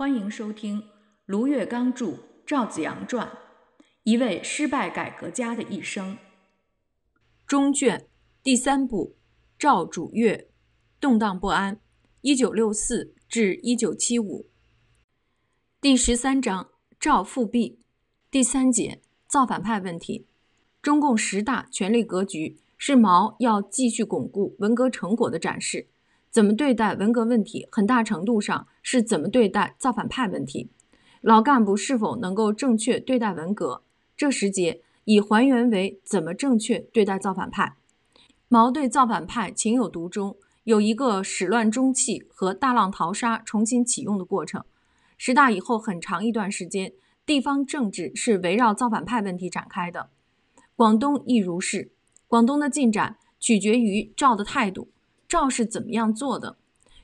欢迎收听《卢跃刚著〈赵子阳传〉：一位失败改革家的一生》中卷第三部《赵主岳动荡不安 （1964-1975）》第十三章《赵复辟》第三节《造反派问题》。中共十大权力格局是毛要继续巩固文革成果的展示。怎么对待文革问题，很大程度上是怎么对待造反派问题。老干部是否能够正确对待文革，这时节已还原为怎么正确对待造反派。毛对造反派情有独钟，有一个始乱终弃和大浪淘沙重新启用的过程。十大以后很长一段时间，地方政治是围绕造反派问题展开的。广东亦如是。广东的进展取决于赵的态度。赵是怎么样做的？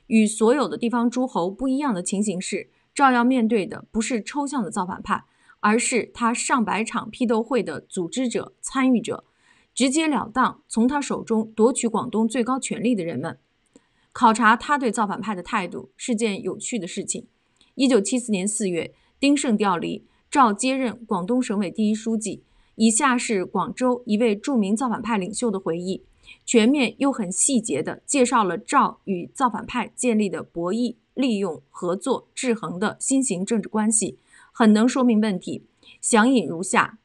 与所有的地方诸侯不一样的情形是，赵要面对的不是抽象的造反派，而是他上百场批斗会的组织者、参与者，直截了当从他手中夺取广东最高权力的人们。考察他对造反派的态度是件有趣的事情。一九七四年四月，丁晟调离，赵接任广东省委第一书记。以下是广州一位著名造反派领袖的回忆。全面又很细节的介绍了赵与造反派建立的博弈、利用、合作、制衡的新型政治关系，很能说明问题。详引如下：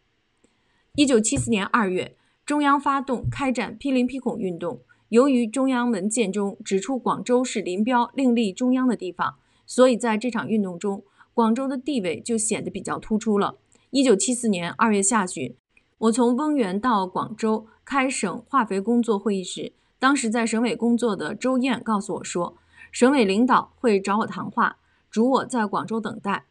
一九七四年二月，中央发动开展批林批孔运动。由于中央文件中指出广州是林彪另立中央的地方，所以在这场运动中，广州的地位就显得比较突出了。一九七四年二月下旬，我从翁源到广州。开省化肥工作会议时，当时在省委工作的周燕告诉我说，省委领导会找我谈话，嘱我在广州等待，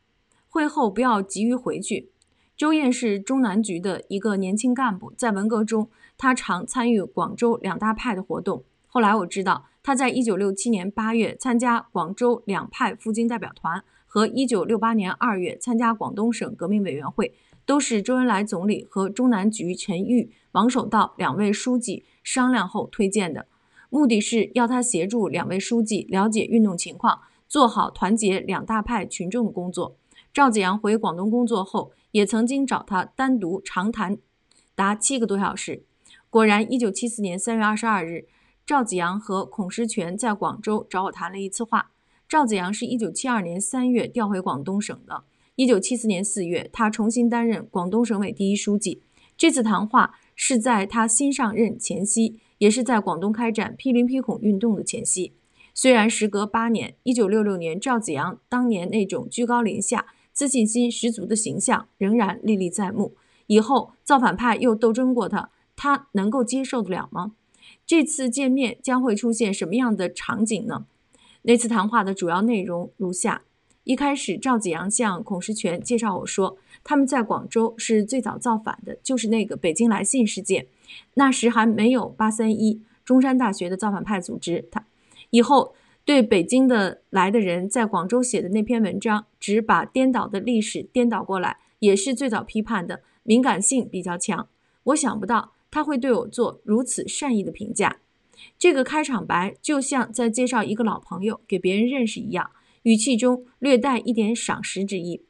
会后不要急于回去。周燕是中南局的一个年轻干部，在文革中，他常参与广州两大派的活动。后来我知道，他在一九六七年八月参加广州两派赴京代表团，和一九六八年二月参加广东省革命委员会，都是周恩来总理和中南局陈玉。王守道两位书记商量后推荐的，目的是要他协助两位书记了解运动情况，做好团结两大派群众的工作。赵子阳回广东工作后，也曾经找他单独长谈，达七个多小时。果然，一九七四年三月二十二日，赵子阳和孔石泉在广州找我谈了一次话。赵子阳是一九七二年三月调回广东省的，一九七四年四月，他重新担任广东省委第一书记。这次谈话。是在他新上任前夕，也是在广东开展批林批孔运动的前夕。虽然时隔八年，一九六六年赵子阳当年那种居高临下、自信心十足的形象仍然历历在目。以后造反派又斗争过他，他能够接受得了吗？这次见面将会出现什么样的场景呢？那次谈话的主要内容如下。一开始，赵子阳向孔石泉介绍我说，他们在广州是最早造反的，就是那个北京来信事件，那时还没有八三一中山大学的造反派组织。他以后对北京的来的人在广州写的那篇文章，只把颠倒的历史颠倒过来，也是最早批判的，敏感性比较强。我想不到他会对我做如此善意的评价，这个开场白就像在介绍一个老朋友给别人认识一样。语气中略带一点赏识之意。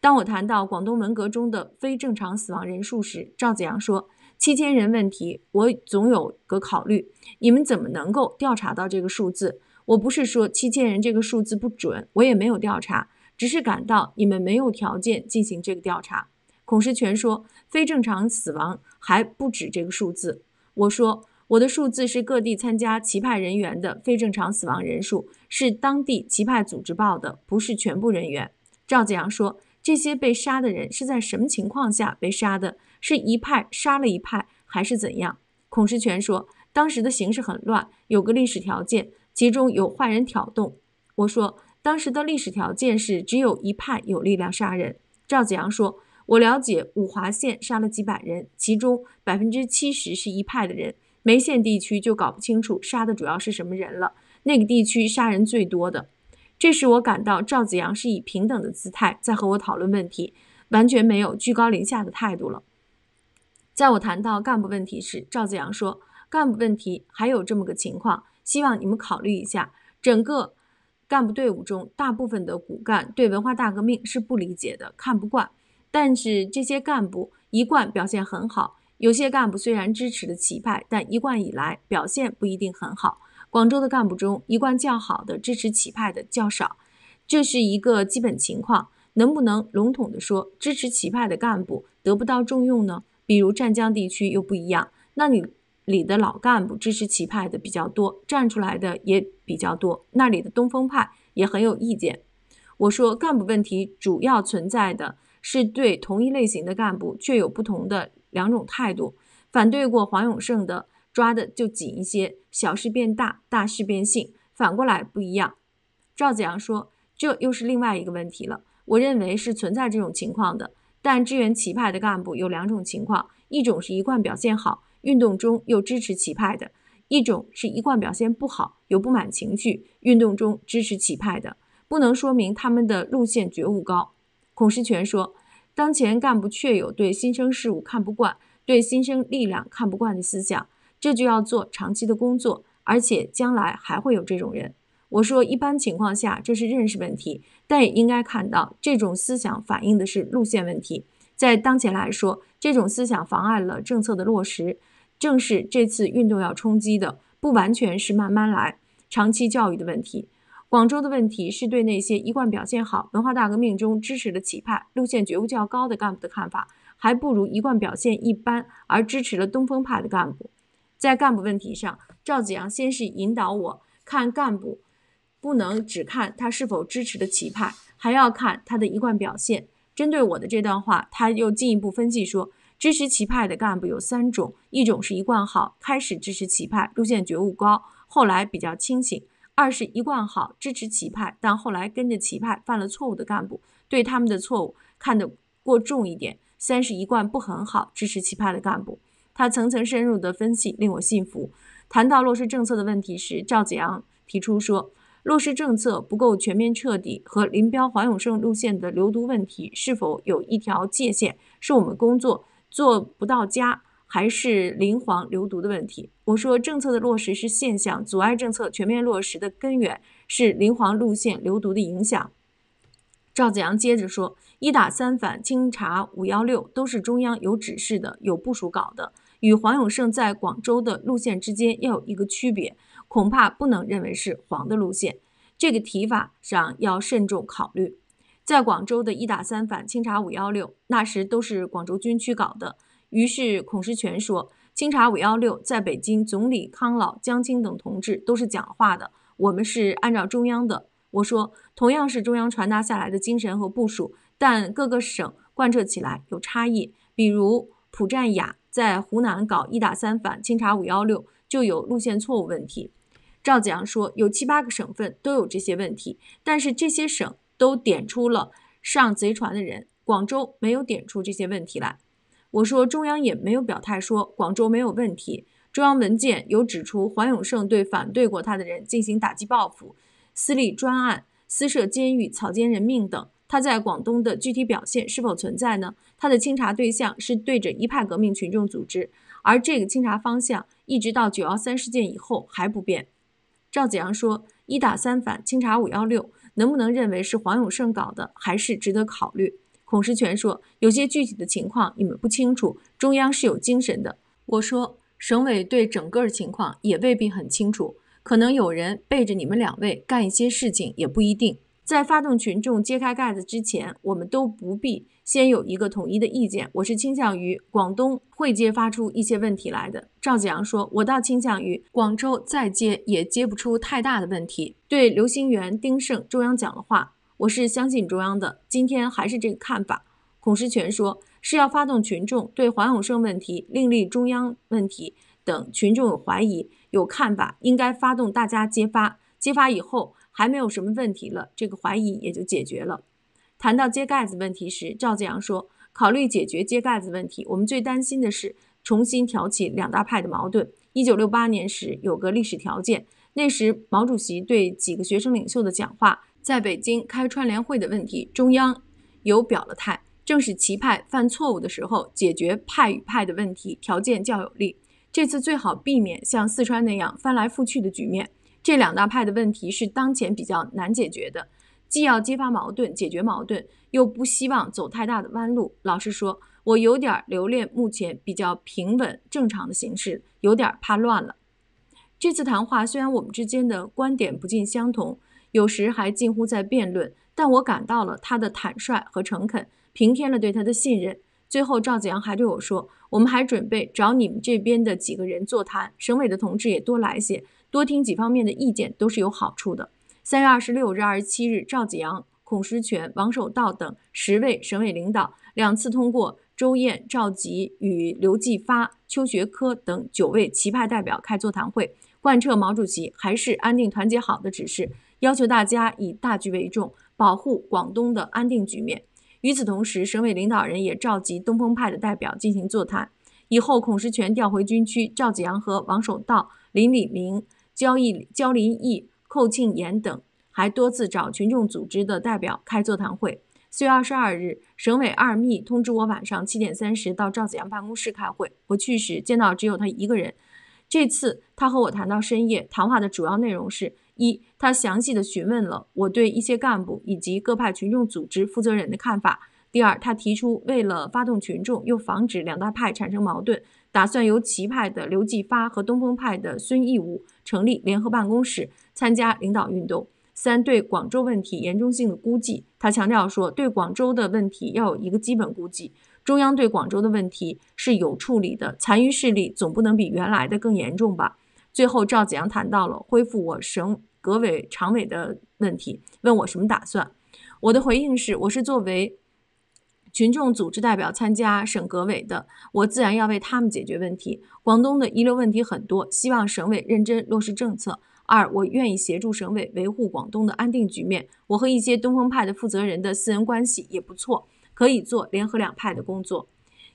当我谈到广东文革中的非正常死亡人数时，赵子阳说：“七千人问题，我总有个考虑。你们怎么能够调查到这个数字？我不是说七千人这个数字不准，我也没有调查，只是感到你们没有条件进行这个调查。”孔石泉说：“非正常死亡还不止这个数字。”我说。我的数字是各地参加旗派人员的非正常死亡人数，是当地旗派组织报的，不是全部人员。赵子阳说：“这些被杀的人是在什么情况下被杀的？是一派杀了一派，还是怎样？”孔石全说：“当时的形势很乱，有个历史条件，其中有坏人挑动。”我说：“当时的历史条件是只有一派有力量杀人。”赵子阳说：“我了解五华县杀了几百人，其中百分之七十是一派的人。”梅县地区就搞不清楚杀的主要是什么人了。那个地区杀人最多的，这时我感到赵子阳是以平等的姿态在和我讨论问题，完全没有居高临下的态度了。在我谈到干部问题时，赵子阳说：“干部问题还有这么个情况，希望你们考虑一下。整个干部队伍中，大部分的骨干对文化大革命是不理解的，看不惯，但是这些干部一贯表现很好。”有些干部虽然支持的齐派，但一贯以来表现不一定很好。广州的干部中，一贯较好的支持齐派的较少，这是一个基本情况。能不能笼统地说，支持齐派的干部得不到重用呢？比如湛江地区又不一样，那里里的老干部支持齐派的比较多，站出来的也比较多，那里的东风派也很有意见。我说，干部问题主要存在的是对同一类型的干部却有不同的。两种态度，反对过黄永胜的抓的就紧一些，小事变大，大事变性，反过来不一样。赵子阳说，这又是另外一个问题了。我认为是存在这种情况的。但支援祁派的干部有两种情况：一种是一贯表现好，运动中又支持祁派的；一种是一贯表现不好，有不满情绪，运动中支持祁派的。不能说明他们的路线觉悟高。孔石泉说。当前干部确有对新生事物看不惯、对新生力量看不惯的思想，这就要做长期的工作，而且将来还会有这种人。我说，一般情况下这是认识问题，但也应该看到，这种思想反映的是路线问题。在当前来说，这种思想妨碍了政策的落实，正是这次运动要冲击的。不完全是慢慢来、长期教育的问题。广州的问题是对那些一贯表现好、文化大革命中支持的旗派路线觉悟较高的干部的看法，还不如一贯表现一般而支持了东风派的干部。在干部问题上，赵子阳先是引导我看干部不能只看他是否支持的旗派，还要看他的一贯表现。针对我的这段话，他又进一步分析说，支持旗派的干部有三种，一种是一贯好，开始支持旗派路线觉悟高，后来比较清醒。二是一贯好支持旗派，但后来跟着旗派犯了错误的干部，对他们的错误看得过重一点；三是一贯不很好支持旗派的干部。他层层深入的分析令我信服。谈到落实政策的问题时，赵子阳提出说，落实政策不够全面彻底和林彪、黄永胜路线的流毒问题，是否有一条界限是我们工作做不到家？还是林黄流毒的问题。我说，政策的落实是现象，阻碍政策全面落实的根源是林黄路线流毒的影响。赵子阳接着说：“一打三反、清查五幺六都是中央有指示的、有部署搞的，与黄永胜在广州的路线之间要有一个区别，恐怕不能认为是黄的路线。这个提法上要慎重考虑。在广州的一打三反、清查五幺六，那时都是广州军区搞的。”于是，孔石泉说：“清查五幺六，在北京，总理康老、江青等同志都是讲话的。我们是按照中央的。我说，同样是中央传达下来的精神和部署，但各个省贯彻起来有差异。比如，蒲占雅在湖南搞一打三反清查五幺六，就有路线错误问题。”赵子阳说：“有七八个省份都有这些问题，但是这些省都点出了上贼船的人，广州没有点出这些问题来。”我说，中央也没有表态说广州没有问题。中央文件有指出，黄永胜对反对过他的人进行打击报复，私立专案、私设监狱、草菅人命等。他在广东的具体表现是否存在呢？他的清查对象是对着一派革命群众组织，而这个清查方向一直到九幺三事件以后还不变。赵子阳说：“一打三反、清查五幺六，能不能认为是黄永胜搞的，还是值得考虑。”孔石泉说：“有些具体的情况你们不清楚，中央是有精神的。”我说：“省委对整个情况也未必很清楚，可能有人背着你们两位干一些事情，也不一定。在发动群众揭开盖子之前，我们都不必先有一个统一的意见。我是倾向于广东会揭发出一些问题来的。”赵子阳说：“我倒倾向于广州再揭也揭不出太大的问题。”对刘新元、丁胜，中央讲了话。我是相信中央的，今天还是这个看法。孔石泉说是要发动群众对黄永胜问题、另立中央问题等群众有怀疑、有看法，应该发动大家揭发。揭发以后还没有什么问题了，这个怀疑也就解决了。谈到揭盖子问题时，赵子阳说，考虑解决揭盖子问题，我们最担心的是重新挑起两大派的矛盾。一九六八年时有个历史条件，那时毛主席对几个学生领袖的讲话。在北京开川联会的问题，中央有表了态，正是其派犯错误的时候，解决派与派的问题条件较有利。这次最好避免像四川那样翻来覆去的局面。这两大派的问题是当前比较难解决的，既要激发矛盾、解决矛盾，又不希望走太大的弯路。老实说，我有点留恋目前比较平稳正常的形式，有点怕乱了。这次谈话虽然我们之间的观点不尽相同。有时还近乎在辩论，但我感到了他的坦率和诚恳，平添了对他的信任。最后，赵子阳还对我说：“我们还准备找你们这边的几个人座谈，省委的同志也多来些，多听几方面的意见，都是有好处的。”三月二十六日、二十七日，赵子阳、孔石泉、王守道等十位省委领导两次通过周燕赵吉与刘继发、邱学科等九位旗派代表开座谈会，贯彻毛主席“还是安定团结好”的指示。要求大家以大局为重，保护广东的安定局面。与此同时，省委领导人也召集东风派的代表进行座谈。以后，孔石泉调回军区，赵子阳和王守道、林礼明、焦义、焦林义、寇庆炎等还多次找群众组织的代表开座谈会。四月二十二日，省委二秘通知我晚上七点三十到赵子阳办公室开会。我去时见到只有他一个人。这次他和我谈到深夜，谈话的主要内容是。一，他详细的询问了我对一些干部以及各派群众组织负责人的看法。第二，他提出为了发动群众又防止两大派产生矛盾，打算由齐派的刘继发和东风派的孙义武成立联合办公室参加领导运动。三，对广州问题严重性的估计，他强调说，对广州的问题要有一个基本估计。中央对广州的问题是有处理的，残余势力总不能比原来的更严重吧。最后，赵子阳谈到了恢复我省革委常委的问题，问我什么打算。我的回应是：我是作为群众组织代表参加省革委的，我自然要为他们解决问题。广东的遗留问题很多，希望省委认真落实政策。二，我愿意协助省委维护广东的安定局面。我和一些东风派的负责人的私人关系也不错，可以做联合两派的工作。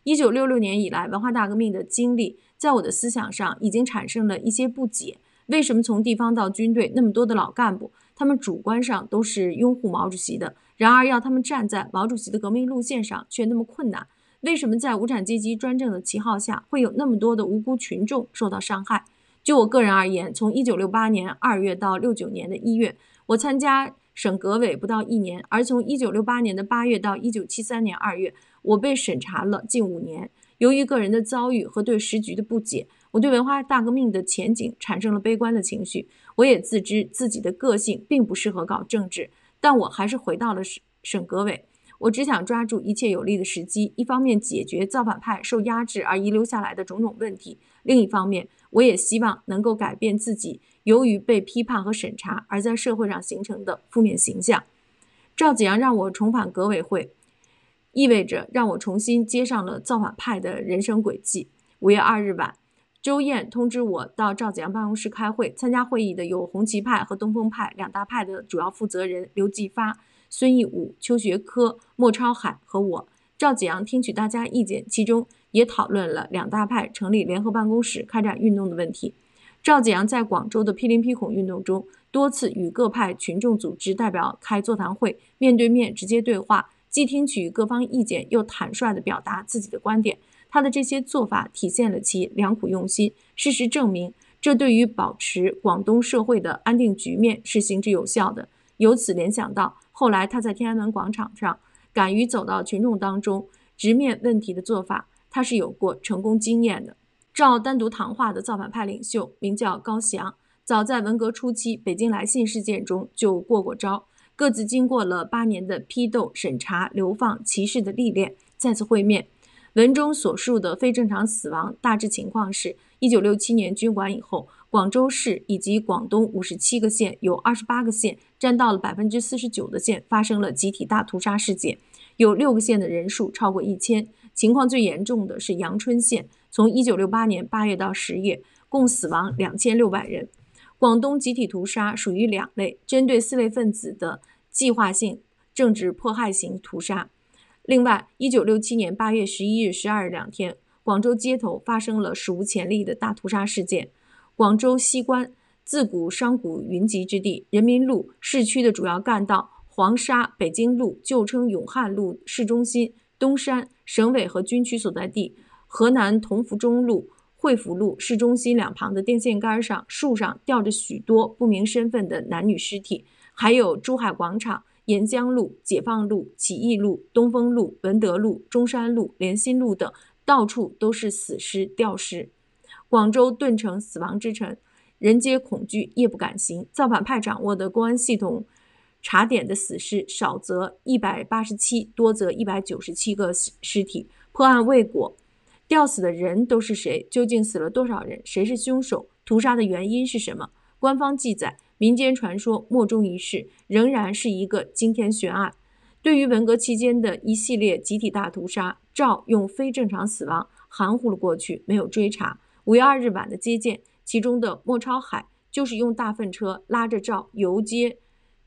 一九六六年以来，文化大革命的经历。在我的思想上已经产生了一些不解：为什么从地方到军队那么多的老干部，他们主观上都是拥护毛主席的，然而要他们站在毛主席的革命路线上却那么困难？为什么在无产阶级专政的旗号下，会有那么多的无辜群众受到伤害？就我个人而言，从一九六八年二月到六九年的一月，我参加省革委不到一年；而从一九六八年的八月到一九七三年二月，我被审查了近五年。由于个人的遭遇和对时局的不解，我对文化大革命的前景产生了悲观的情绪。我也自知自己的个性并不适合搞政治，但我还是回到了省省革委。我只想抓住一切有利的时机，一方面解决造反派受压制而遗留下来的种种问题，另一方面，我也希望能够改变自己由于被批判和审查而在社会上形成的负面形象。赵子阳让我重返革委会。意味着让我重新接上了造反派的人生轨迹。五月二日晚，周燕通知我到赵子阳办公室开会。参加会议的有红旗派和东风派两大派的主要负责人刘继发、孙义武、邱学科、莫超海和我。赵子阳听取大家意见，其中也讨论了两大派成立联合办公室、开展运动的问题。赵子阳在广州的批林批孔运动中，多次与各派群众组织代表开座谈会，面对面直接对话。既听取各方意见，又坦率地表达自己的观点，他的这些做法体现了其良苦用心。事实证明，这对于保持广东社会的安定局面是行之有效的。由此联想到后来他在天安门广场上敢于走到群众当中直面问题的做法，他是有过成功经验的。照单独谈话的造反派领袖名叫高翔，早在文革初期北京来信事件中就过过招。各自经过了八年的批斗、审查、流放、歧视的历练，再次会面。文中所述的非正常死亡大致情况是：一九六七年军管以后，广州市以及广东五十七个县，有二十八个县占到了百分之四十九的县发生了集体大屠杀事件，有六个县的人数超过一千。情况最严重的是阳春县，从一九六八年八月到十月，共死亡两千六百人。广东集体屠杀属于两类，针对四类分子的。计划性政治迫害型屠杀。另外，一九六七年八月十一日、十二日两天，广州街头发生了史无前例的大屠杀事件。广州西关自古商贾云集之地，人民路市区的主要干道，黄沙、北京路（旧称永汉路），市中心、东山省委和军区所在地，河南同福中路、惠福路市中心两旁的电线杆上、树上吊着许多不明身份的男女尸体。还有珠海广场、沿江路、解放路、起义路、东风路、文德路、中山路、莲心路等，到处都是死尸、吊尸。广州顿成死亡之城，人皆恐惧，夜不敢行。造反派掌握的公安系统查点的死尸，少则一百八十七，多则一百九十七个尸体。破案未果，吊死的人都是谁？究竟死了多少人？谁是凶手？屠杀的原因是什么？官方记载。民间传说莫衷一是，仍然是一个惊天悬案。对于文革期间的一系列集体大屠杀，赵用非正常死亡含糊了过去，没有追查。五月二日晚的接见，其中的莫超海就是用大粪车拉着赵游街，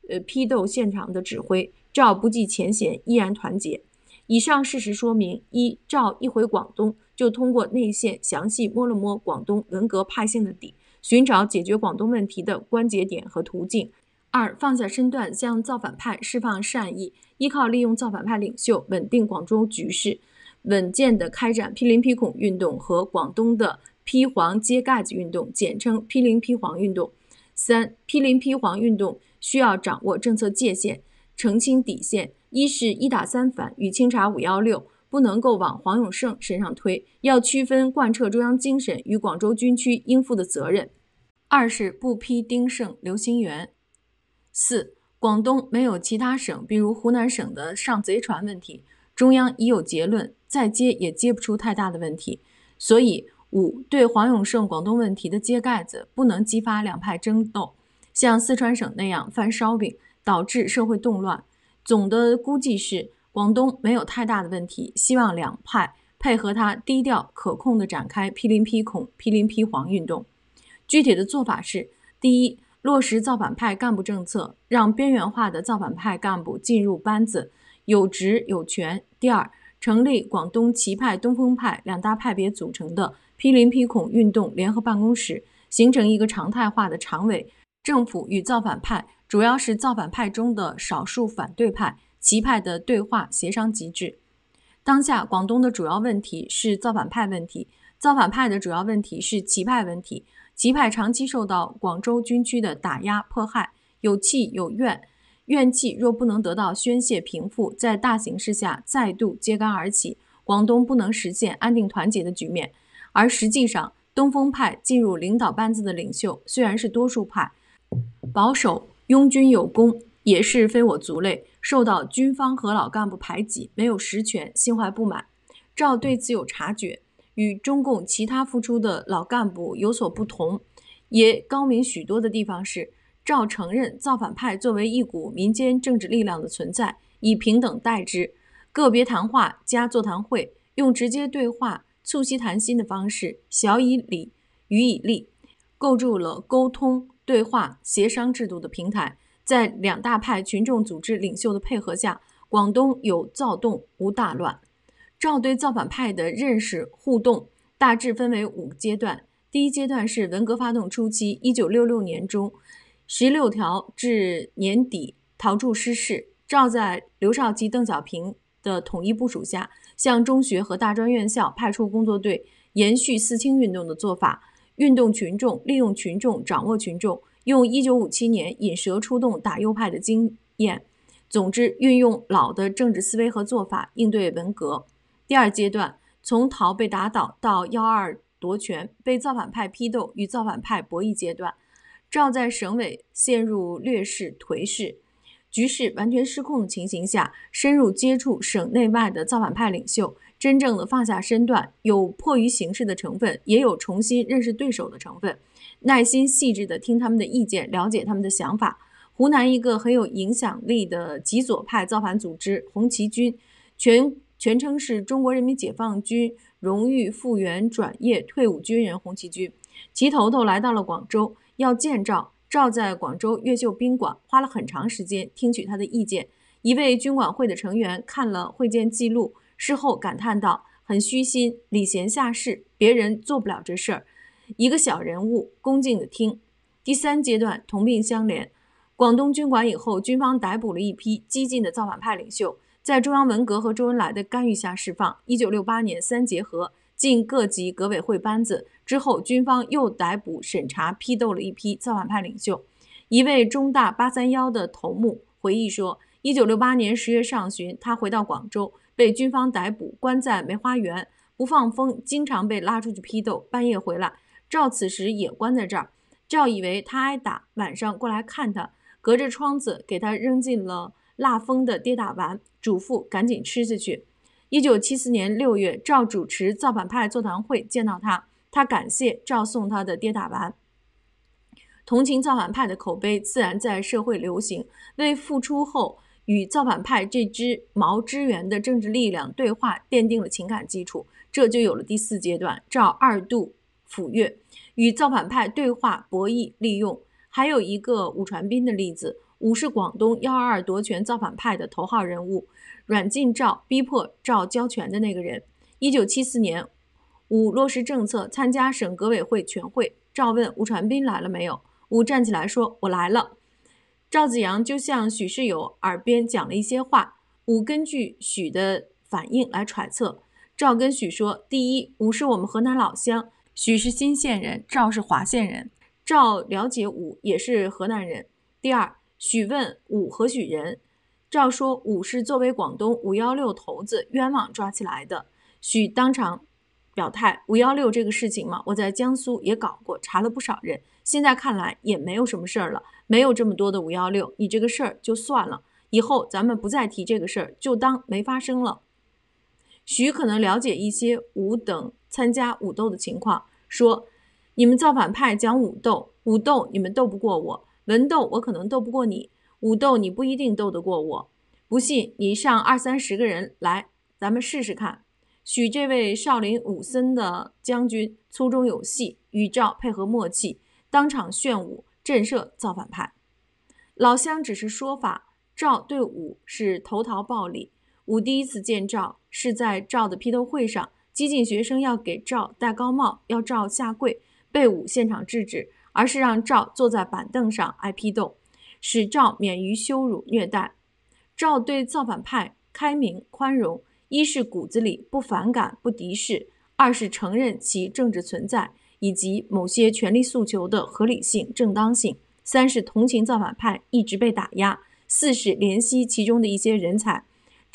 呃，批斗现场的指挥。赵不计前嫌，依然团结。以上事实说明，一赵一回广东，就通过内线详细摸了摸广东文革派性的底。寻找解决广东问题的关节点和途径。二，放下身段向造反派释放善意，依靠利用造反派领袖稳定广州局势，稳健地开展批林批孔运动和广东的批黄揭盖子运动，简称批林批黄运动。三，批林批黄运动需要掌握政策界限，澄清底线。一是“一打三反”与清查“五幺六”。不能够往黄永胜身上推，要区分贯彻中央精神与广州军区应负的责任。二是不批丁胜、刘兴元。四，广东没有其他省，比如湖南省的上贼船问题，中央已有结论，再接也接不出太大的问题。所以五，对黄永胜广东问题的揭盖子，不能激发两派争斗，像四川省那样翻烧饼，导致社会动乱。总的估计是。广东没有太大的问题，希望两派配合他低调可控的展开批林批孔、批林批黄运动。具体的做法是：第一，落实造反派干部政策，让边缘化的造反派干部进入班子，有职有权；第二，成立广东棋派、东风派两大派别组成的批林批孔运动联合办公室，形成一个常态化的常委政府与造反派，主要是造反派中的少数反对派。齐派的对话协商机制。当下广东的主要问题是造反派问题，造反派的主要问题是齐派问题。齐派长期受到广州军区的打压迫害，有气有怨，怨气若不能得到宣泄平复，在大形势下再度揭竿而起，广东不能实现安定团结的局面。而实际上，东风派进入领导班子的领袖虽然是多数派，保守拥军有功，也是非我族类。受到军方和老干部排挤，没有实权，心怀不满。赵对此有察觉，与中共其他付出的老干部有所不同，也高明许多的地方是，赵承认造反派作为一股民间政治力量的存在，以平等待之。个别谈话加座谈会，用直接对话、促膝谈心的方式，晓以理，予以利，构筑了沟通、对话、协商制度的平台。在两大派群众组织领袖的配合下，广东有躁动无大乱。赵对造反派的认识互动大致分为五阶段。第一阶段是文革发动初期，一九六六年中，十六条至年底，陶铸失势，赵在刘少奇、邓小平的统一部署下，向中学和大专院校派出工作队，延续四清运动的做法，运动群众，利用群众，掌握群众。用一九五七年引蛇出洞打右派的经验，总之运用老的政治思维和做法应对文革。第二阶段从陶被打倒到幺二夺权，被造反派批斗与造反派博弈阶段，赵在省委陷入劣势颓势，局势完全失控的情形下，深入接触省内外的造反派领袖，真正的放下身段，有迫于形势的成分，也有重新认识对手的成分。耐心细致地听他们的意见，了解他们的想法。湖南一个很有影响力的极左派造反组织“红旗军”，全全称是中国人民解放军荣誉复员转业退伍军人红旗军，其头头来到了广州，要见赵。赵在广州越秀宾馆花了很长时间听取他的意见。一位军管会的成员看了会见记录，事后感叹道：“很虚心，礼贤下士，别人做不了这事儿。”一个小人物恭敬地听。第三阶段，同病相怜。广东军管以后，军方逮捕了一批激进的造反派领袖，在中央文革和周恩来的干预下释放。一九六八年三结合进各级革委会班子之后，军方又逮捕审查批斗了一批造反派领袖。一位中大八三幺的头目回忆说：一九六八年十月上旬，他回到广州，被军方逮捕，关在梅花园，不放风，经常被拉出去批斗，半夜回来。赵此时也关在这儿，赵以为他挨打，晚上过来看他，隔着窗子给他扔进了蜡封的跌打丸，嘱咐赶紧吃下去。一九七四年六月，赵主持造反派座谈会，见到他，他感谢赵送他的跌打丸，同情造反派的口碑自然在社会流行，为复出后与造反派这支毛之援的政治力量对话奠定了情感基础，这就有了第四阶段，赵二度。抚越与造反派对话博弈利用，还有一个武传斌的例子。武是广东幺二二夺权造反派的头号人物，软禁赵，逼迫赵交权的那个人。一九七四年，武落实政策，参加省革委会全会。赵问吴传斌来了没有？吴站起来说：“我来了。”赵子阳就向许世友耳边讲了一些话。吴根据许的反应来揣测，赵跟许说：“第一，吴是我们河南老乡。”许是新县人，赵是华县人。赵了解武也是河南人。第二，许问武何许人，赵说武是作为广东五幺六头子冤枉抓起来的。许当场表态：五幺六这个事情嘛，我在江苏也搞过，查了不少人，现在看来也没有什么事儿了。没有这么多的五幺六，你这个事儿就算了，以后咱们不再提这个事儿，就当没发生了。许可能了解一些武等参加武斗的情况，说：“你们造反派讲武斗，武斗你们斗不过我；文斗我可能斗不过你；武斗你不一定斗得过我。不信，你上二三十个人来，咱们试试看。”许这位少林武僧的将军粗中有细，与赵配合默契，当场炫武震慑造反派。老乡只是说法，赵对武是投桃报李，武第一次见赵。是在赵的批斗会上，激进学生要给赵戴高帽，要赵下跪，被武现场制止，而是让赵坐在板凳上挨批斗，使赵免于羞辱虐待。赵对造反派开明宽容，一是骨子里不反感不敌视，二是承认其政治存在以及某些权利诉求的合理性正当性，三是同情造反派一直被打压，四是怜惜其中的一些人才。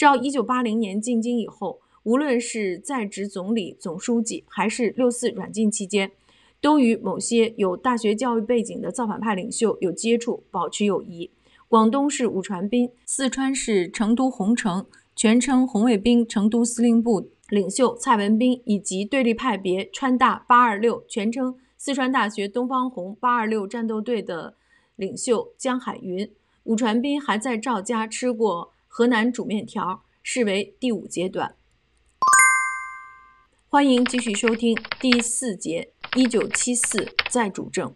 到一九八零年进京以后，无论是在职总理、总书记，还是六四软禁期间，都与某些有大学教育背景的造反派领袖有接触，保持友谊。广东是武传斌，四川是成都红城，全称红卫兵成都司令部领袖蔡文斌，以及对立派别川大八二六，全称四川大学东方红八二六战斗队的领袖江海云。武传斌还在赵家吃过。河南煮面条视为第五阶段，欢迎继续收听第四节一九七四再主政。